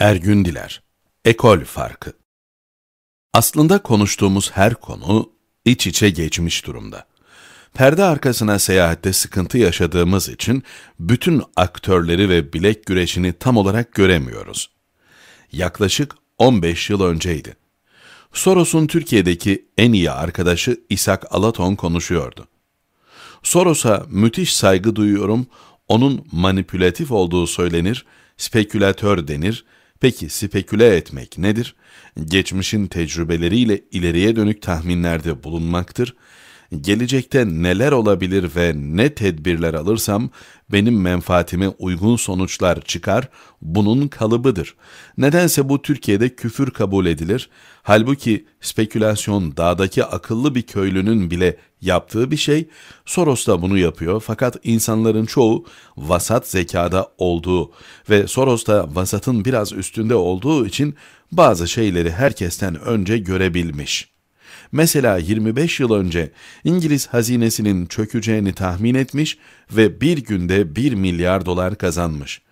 Ergün Diler Ekol Farkı Aslında konuştuğumuz her konu iç içe geçmiş durumda. Perde arkasına seyahatte sıkıntı yaşadığımız için bütün aktörleri ve bilek güreşini tam olarak göremiyoruz. Yaklaşık 15 yıl önceydi. Soros'un Türkiye'deki en iyi arkadaşı İshak Alaton konuşuyordu. Soros'a müthiş saygı duyuyorum, onun manipülatif olduğu söylenir, spekülatör denir Peki speküle etmek nedir? Geçmişin tecrübeleriyle ileriye dönük tahminlerde bulunmaktır gelecekte neler olabilir ve ne tedbirler alırsam benim menfaatime uygun sonuçlar çıkar, bunun kalıbıdır. Nedense bu Türkiye'de küfür kabul edilir. Halbuki spekülasyon dağdaki akıllı bir köylünün bile yaptığı bir şey. Soros da bunu yapıyor fakat insanların çoğu vasat zekada olduğu ve Soros da vasatın biraz üstünde olduğu için bazı şeyleri herkesten önce görebilmiş.'' Mesela 25 yıl önce İngiliz hazinesinin çökeceğini tahmin etmiş ve bir günde 1 milyar dolar kazanmış.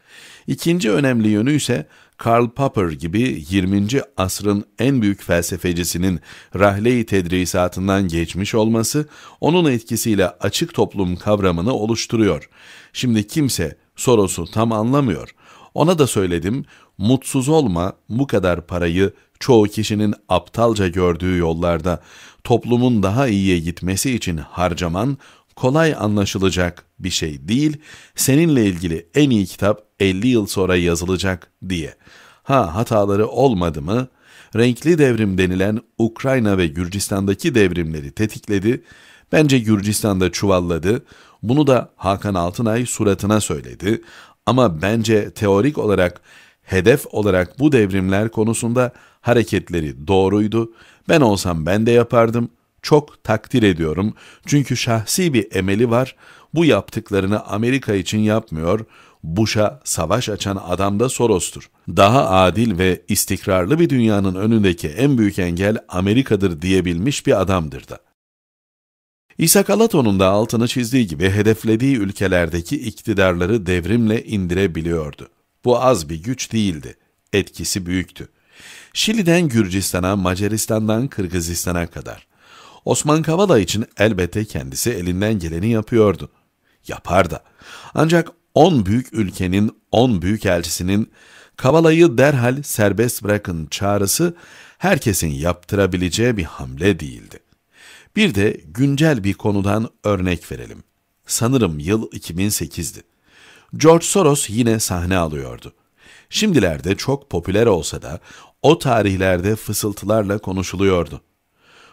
İkinci önemli yönü ise Karl Popper gibi 20. asrın en büyük felsefecisinin rahle-i tedrisatından geçmiş olması onun etkisiyle açık toplum kavramını oluşturuyor. Şimdi kimse Soros'u tam anlamıyor ona da söyledim, mutsuz olma, bu kadar parayı çoğu kişinin aptalca gördüğü yollarda toplumun daha iyiye gitmesi için harcaman kolay anlaşılacak bir şey değil, seninle ilgili en iyi kitap 50 yıl sonra yazılacak diye. Ha hataları olmadı mı? Renkli devrim denilen Ukrayna ve Gürcistan'daki devrimleri tetikledi. Bence Gürcistan'da çuvalladı. Bunu da Hakan Altınay suratına söyledi. Ama bence teorik olarak, hedef olarak bu devrimler konusunda hareketleri doğruydu. Ben olsam ben de yapardım. Çok takdir ediyorum. Çünkü şahsi bir emeli var. Bu yaptıklarını Amerika için yapmıyor. Bush'a savaş açan adam da Soros'tur. Daha adil ve istikrarlı bir dünyanın önündeki en büyük engel Amerika'dır diyebilmiş bir adamdır da. İsa Kalaton'un da altını çizdiği gibi hedeflediği ülkelerdeki iktidarları devrimle indirebiliyordu. Bu az bir güç değildi, etkisi büyüktü. Şili'den Gürcistan'a, Macaristan'dan Kırgızistan'a kadar. Osman Kavala için elbette kendisi elinden geleni yapıyordu. Yapar da. Ancak 10 büyük ülkenin 10 büyük elçisinin Kavala'yı derhal serbest bırakın çağrısı herkesin yaptırabileceği bir hamle değildi. Bir de güncel bir konudan örnek verelim. Sanırım yıl 2008'di. George Soros yine sahne alıyordu. Şimdilerde çok popüler olsa da o tarihlerde fısıltılarla konuşuluyordu.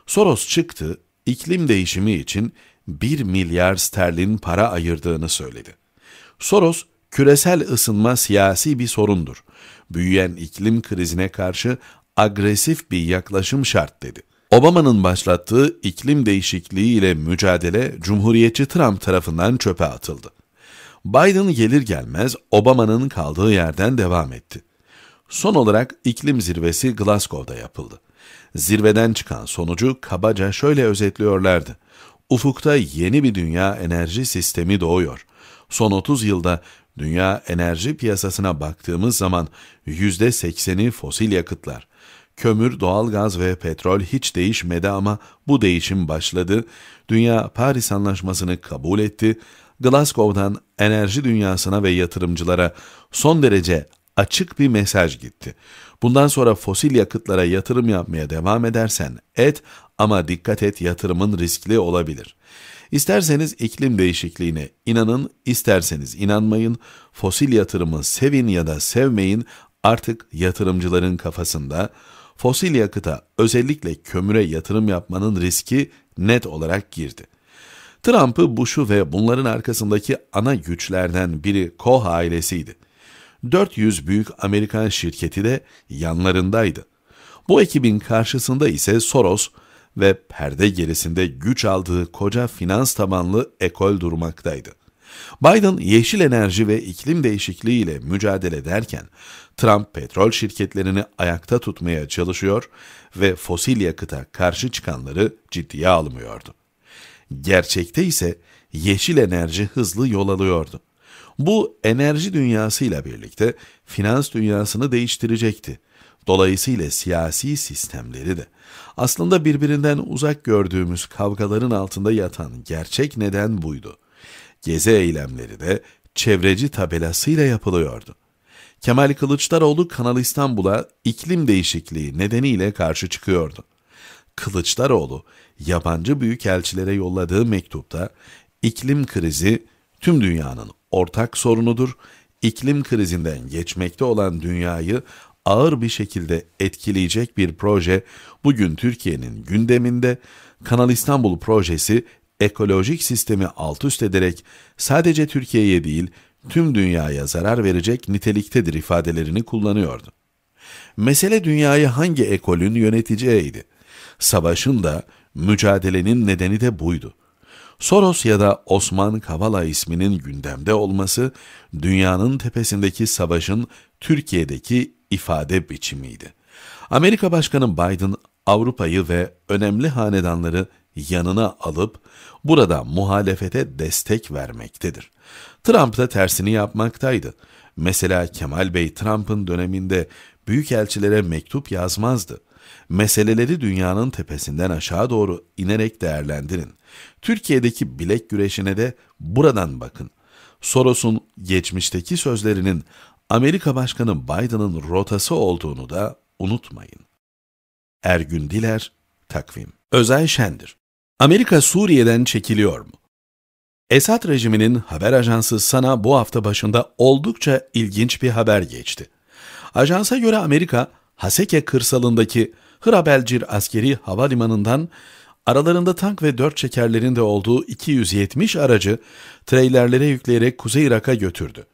Soros çıktı, iklim değişimi için 1 milyar sterlin para ayırdığını söyledi. Soros, küresel ısınma siyasi bir sorundur. Büyüyen iklim krizine karşı agresif bir yaklaşım şart dedi. Obama'nın başlattığı iklim değişikliği ile mücadele Cumhuriyetçi Trump tarafından çöpe atıldı. Biden gelir gelmez Obama'nın kaldığı yerden devam etti. Son olarak iklim zirvesi Glasgow'da yapıldı. Zirveden çıkan sonucu kabaca şöyle özetliyorlardı. Ufukta yeni bir dünya enerji sistemi doğuyor. Son 30 yılda dünya enerji piyasasına baktığımız zaman %80'i fosil yakıtlar, Kömür, doğalgaz ve petrol hiç değişmedi ama bu değişim başladı. Dünya Paris Anlaşması'nı kabul etti. Glasgow'dan enerji dünyasına ve yatırımcılara son derece açık bir mesaj gitti. Bundan sonra fosil yakıtlara yatırım yapmaya devam edersen et ama dikkat et yatırımın riskli olabilir. İsterseniz iklim değişikliğine inanın, isterseniz inanmayın, fosil yatırımı sevin ya da sevmeyin artık yatırımcıların kafasında fosil yakıta özellikle kömüre yatırım yapmanın riski net olarak girdi. Trump'ı, Bush'u ve bunların arkasındaki ana güçlerden biri Koh ailesiydi. 400 büyük Amerikan şirketi de yanlarındaydı. Bu ekibin karşısında ise Soros ve perde gerisinde güç aldığı koca finans tabanlı ekol durmaktaydı. Biden yeşil enerji ve iklim değişikliği ile mücadele ederken Trump petrol şirketlerini ayakta tutmaya çalışıyor ve fosil yakıta karşı çıkanları ciddiye almıyordu. Gerçekte ise yeşil enerji hızlı yol alıyordu. Bu enerji dünyasıyla birlikte finans dünyasını değiştirecekti. Dolayısıyla siyasi sistemleri de aslında birbirinden uzak gördüğümüz kavgaların altında yatan gerçek neden buydu. Gezi eylemleri de çevreci tabelasıyla yapılıyordu. Kemal Kılıçdaroğlu Kanal İstanbul'a iklim değişikliği nedeniyle karşı çıkıyordu. Kılıçdaroğlu yabancı büyükelçilere yolladığı mektupta iklim krizi tüm dünyanın ortak sorunudur. İklim krizinden geçmekte olan dünyayı ağır bir şekilde etkileyecek bir proje bugün Türkiye'nin gündeminde. Kanal İstanbul projesi ekolojik sistemi alt üst ederek sadece Türkiye'ye değil tüm dünyaya zarar verecek niteliktedir ifadelerini kullanıyordu. Mesele dünyayı hangi ekolün yöneteceğiydi. Savaşın da mücadelenin nedeni de buydu. Soros ya da Osman Kavala isminin gündemde olması dünyanın tepesindeki savaşın Türkiye'deki ifade biçimiydi. Amerika Başkanı Biden Avrupa'yı ve önemli hanedanları yanına alıp burada muhalefete destek vermektedir. Trump da tersini yapmaktaydı. Mesela Kemal Bey Trump'ın döneminde büyükelçilere mektup yazmazdı. Meseleleri dünyanın tepesinden aşağı doğru inerek değerlendirin. Türkiye'deki bilek güreşine de buradan bakın. Soros'un geçmişteki sözlerinin Amerika Başkanı Biden'ın rotası olduğunu da unutmayın. Ergün Diler, Takvim özel Şendir Amerika Suriye'den çekiliyor mu? Esad rejiminin haber ajansı Sana bu hafta başında oldukça ilginç bir haber geçti. Ajansa göre Amerika, Haseke kırsalındaki Hrabelcir askeri havalimanından aralarında tank ve dört çekerlerin de olduğu 270 aracı treylerlere yükleyerek Kuzey Irak'a götürdü.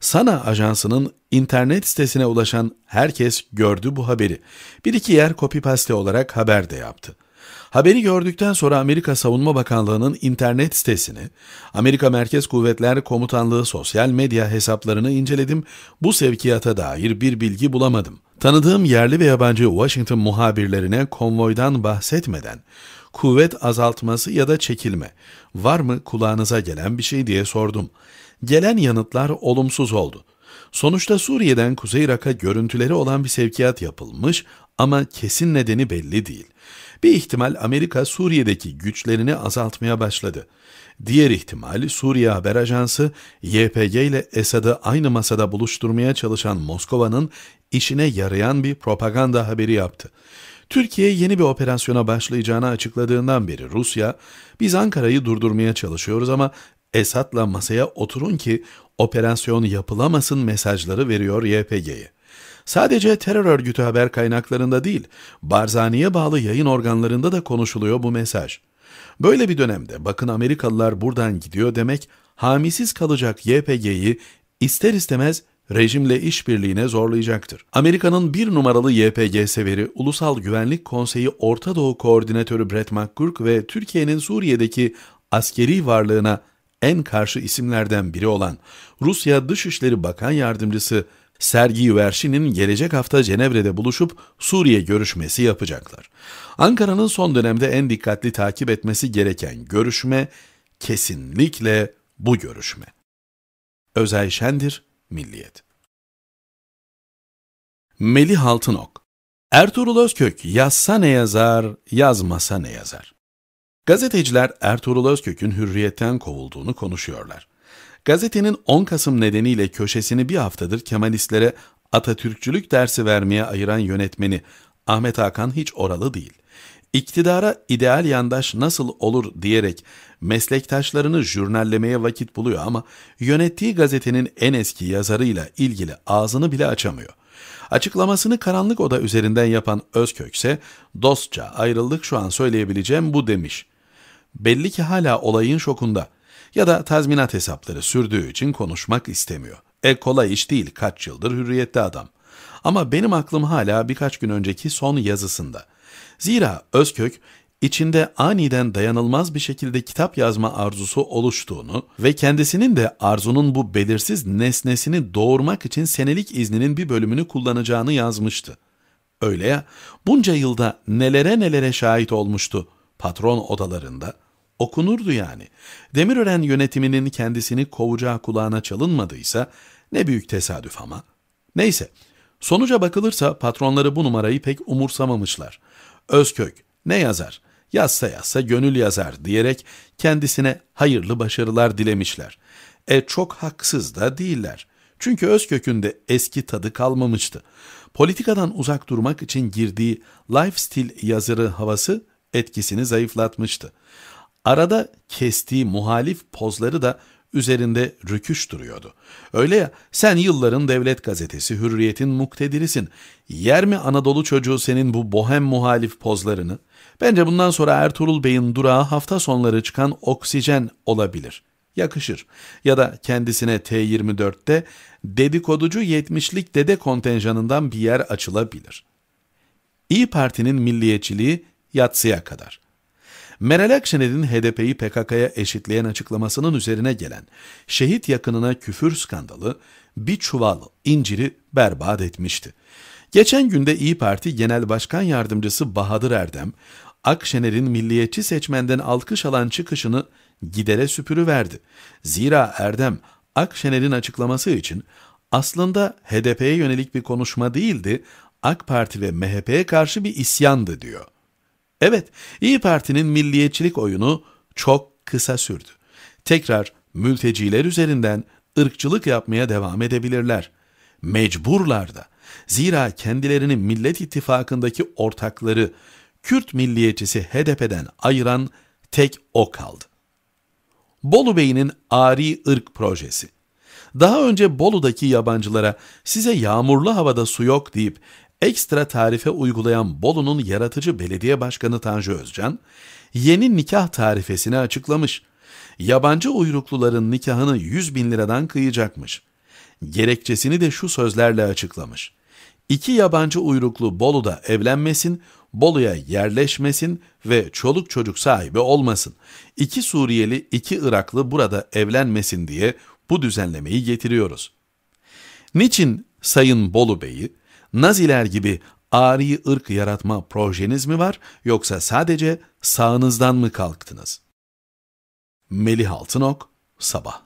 Sana ajansının internet sitesine ulaşan herkes gördü bu haberi. Bir iki yer copy olarak haber de yaptı. Haberi gördükten sonra Amerika Savunma Bakanlığı'nın internet sitesini, Amerika Merkez Kuvvetler Komutanlığı sosyal medya hesaplarını inceledim. Bu sevkiyata dair bir bilgi bulamadım. Tanıdığım yerli ve yabancı Washington muhabirlerine konvoydan bahsetmeden kuvvet azaltması ya da çekilme var mı kulağınıza gelen bir şey diye sordum. Gelen yanıtlar olumsuz oldu. Sonuçta Suriye'den Kuzey Irak'a görüntüleri olan bir sevkiyat yapılmış ama kesin nedeni belli değil. Bir ihtimal Amerika Suriye'deki güçlerini azaltmaya başladı. Diğer ihtimal Suriye Haber Ajansı YPG ile Esad'ı aynı masada buluşturmaya çalışan Moskova'nın işine yarayan bir propaganda haberi yaptı. Türkiye yeni bir operasyona başlayacağını açıkladığından beri Rusya, biz Ankara'yı durdurmaya çalışıyoruz ama Esad'la masaya oturun ki operasyon yapılamasın mesajları veriyor YPG'ye. Sadece terör örgütü haber kaynaklarında değil, Barzani'ye bağlı yayın organlarında da konuşuluyor bu mesaj. Böyle bir dönemde bakın Amerikalılar buradan gidiyor demek, hamisiz kalacak YPG'yi ister istemez rejimle işbirliğine zorlayacaktır. Amerika'nın bir numaralı YPG severi Ulusal Güvenlik Konseyi Orta Doğu Koordinatörü Brett McGurk ve Türkiye'nin Suriye'deki askeri varlığına en karşı isimlerden biri olan Rusya Dışişleri Bakan Yardımcısı Sergi Verşin'in gelecek hafta Cenevre'de buluşup Suriye görüşmesi yapacaklar. Ankara'nın son dönemde en dikkatli takip etmesi gereken görüşme kesinlikle bu görüşme. Özel Şendir, Milliyet Melih Altınok Ertuğrul Özkök yazsa ne yazar, yazmasa ne yazar? Gazeteciler Ertuğrul Özkök'ün hürriyetten kovulduğunu konuşuyorlar. Gazetenin 10 Kasım nedeniyle köşesini bir haftadır Kemalistlere Atatürkçülük dersi vermeye ayıran yönetmeni Ahmet Hakan hiç oralı değil. İktidara ideal yandaş nasıl olur diyerek meslektaşlarını jurnallemeye vakit buluyor ama yönettiği gazetenin en eski yazarıyla ilgili ağzını bile açamıyor. Açıklamasını karanlık oda üzerinden yapan Özkök ise dostça ayrıldık şu an söyleyebileceğim bu demiş. Belli ki hala olayın şokunda ya da tazminat hesapları sürdüğü için konuşmak istemiyor. E kolay iş değil kaç yıldır hürriyette adam. Ama benim aklım hala birkaç gün önceki son yazısında. Zira Özkök içinde aniden dayanılmaz bir şekilde kitap yazma arzusu oluştuğunu ve kendisinin de arzunun bu belirsiz nesnesini doğurmak için senelik izninin bir bölümünü kullanacağını yazmıştı. Öyle ya, bunca yılda nelere nelere şahit olmuştu patron odalarında, Okunurdu yani. Demirören yönetiminin kendisini kovacağı kulağına çalınmadıysa ne büyük tesadüf ama. Neyse, sonuca bakılırsa patronları bu numarayı pek umursamamışlar. Özkök ne yazar, yazsa yazsa gönül yazar diyerek kendisine hayırlı başarılar dilemişler. E çok haksız da değiller. Çünkü Özkök'ünde eski tadı kalmamıştı. Politikadan uzak durmak için girdiği lifestyle yazarı havası etkisini zayıflatmıştı. Arada kestiği muhalif pozları da üzerinde rüküş duruyordu. Öyle ya sen yılların devlet gazetesi hürriyetin muktedirisin. Yer mi Anadolu çocuğu senin bu bohem muhalif pozlarını? Bence bundan sonra Ertuğrul Bey'in durağı hafta sonları çıkan oksijen olabilir. Yakışır. Ya da kendisine T24'te dedikoducu 70'lik dede kontenjanından bir yer açılabilir. İyi Parti'nin milliyetçiliği yatsıya kadar. Meral Akşener'in HDP'yi PKK'ya eşitleyen açıklamasının üzerine gelen şehit yakınına küfür skandalı bir çuval inciri berbat etmişti. Geçen günde İyi Parti Genel Başkan Yardımcısı Bahadır Erdem, Akşener'in milliyetçi seçmenden alkış alan çıkışını gidere süpürüverdi. Zira Erdem, Akşener'in açıklaması için aslında HDP'ye yönelik bir konuşma değildi, AK Parti ve MHP'ye karşı bir isyandı diyor. Evet, İyi Parti'nin milliyetçilik oyunu çok kısa sürdü. Tekrar mülteciler üzerinden ırkçılık yapmaya devam edebilirler. Mecburlar da. Zira kendilerini Millet İttifakı'ndaki ortakları Kürt milliyetçisi HDP'den ayıran tek o kaldı. Bolu Bey'in Ari ırk projesi. Daha önce Bolu'daki yabancılara size yağmurlu havada su yok deyip ekstra tarife uygulayan Bolu'nun yaratıcı belediye başkanı Tanju Özcan, yeni nikah tarifesini açıklamış. Yabancı uyrukluların nikahını 100 bin liradan kıyacakmış. Gerekçesini de şu sözlerle açıklamış. İki yabancı uyruklu Bolu'da evlenmesin, Bolu'ya yerleşmesin ve çoluk çocuk sahibi olmasın. İki Suriyeli, iki Iraklı burada evlenmesin diye bu düzenlemeyi getiriyoruz. Niçin Sayın Bolu Bey'i Naziler gibi ari ırk yaratma projeniz mi var yoksa sadece sağınızdan mı kalktınız? Melih Altınok, Sabah